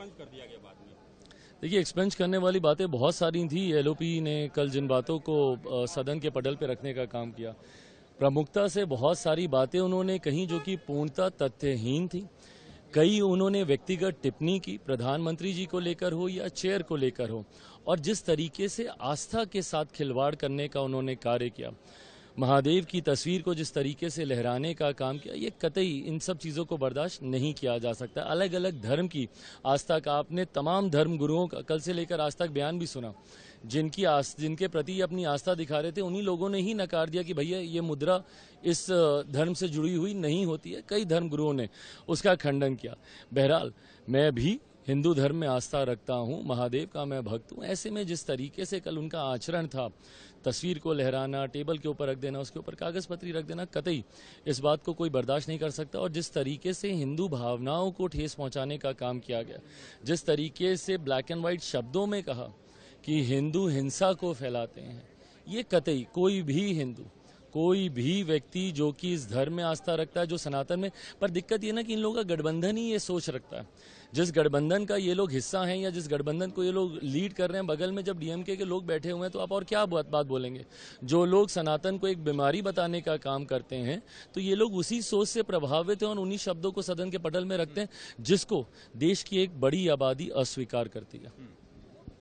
एक्सपेंज कर दिया गया बाद में देखिए एक्सपेंज करने वाली बातें बहुत सारी थी एलओपी ने कल जिन बातों को सदन के पटल पर रखने का काम किया प्रमुखता से बहुत सारी बातें उन्होंने कही जो कि पूर्णतः तथ्यहीन थी कई उन्होंने व्यक्तिगत टिप्पणी की प्रधानमंत्री जी को लेकर हो या चेयर को लेकर हो और जिस तरीके से आस्था के साथ खिलवाड़ करने का उन्होंने कार्य किया महादेव की तस्वीर को जिस तरीके से लहराने का काम किया ये कतई इन सब चीज़ों को बर्दाश्त नहीं किया जा सकता अलग अलग धर्म की आस्था का आपने तमाम धर्म गुरुओं का कल से लेकर आज तक बयान भी सुना जिनकी आस जिनके प्रति अपनी आस्था दिखा रहे थे उन्हीं लोगों ने ही नकार दिया कि भैया ये मुद्रा इस धर्म से जुड़ी हुई नहीं होती है कई धर्म गुरुओं ने उसका खंडन किया बहरहाल मैं भी हिंदू धर्म में आस्था रखता हूँ महादेव का मैं भक्त हूँ ऐसे में जिस तरीके से कल उनका आचरण था तस्वीर को लहराना टेबल के ऊपर रख देना उसके ऊपर कागज पत्री रख देना कतई इस बात को कोई बर्दाश्त नहीं कर सकता और जिस तरीके से हिंदू भावनाओं को ठेस पहुँचाने का काम किया गया जिस तरीके से ब्लैक एंड वाइट शब्दों में कहा कि हिंदू हिंसा को फैलाते हैं ये कतई कोई भी हिंदू कोई भी व्यक्ति जो कि इस धर्म में आस्था रखता है जो सनातन में पर दिक्कत ये ना कि इन लोगों का गठबंधन ही ये सोच रखता है जिस गठबंधन का ये लोग हिस्सा हैं या जिस गठबंधन को ये लोग लीड कर रहे हैं बगल में जब डीएमके के लोग बैठे हुए हैं तो आप और क्या बात बात बोलेंगे जो लोग सनातन को एक बीमारी बताने का काम करते हैं तो ये लोग उसी सोच से प्रभावित हैं और उन्हीं शब्दों को सदन के पटल में रखते हैं जिसको देश की एक बड़ी आबादी अस्वीकार करती है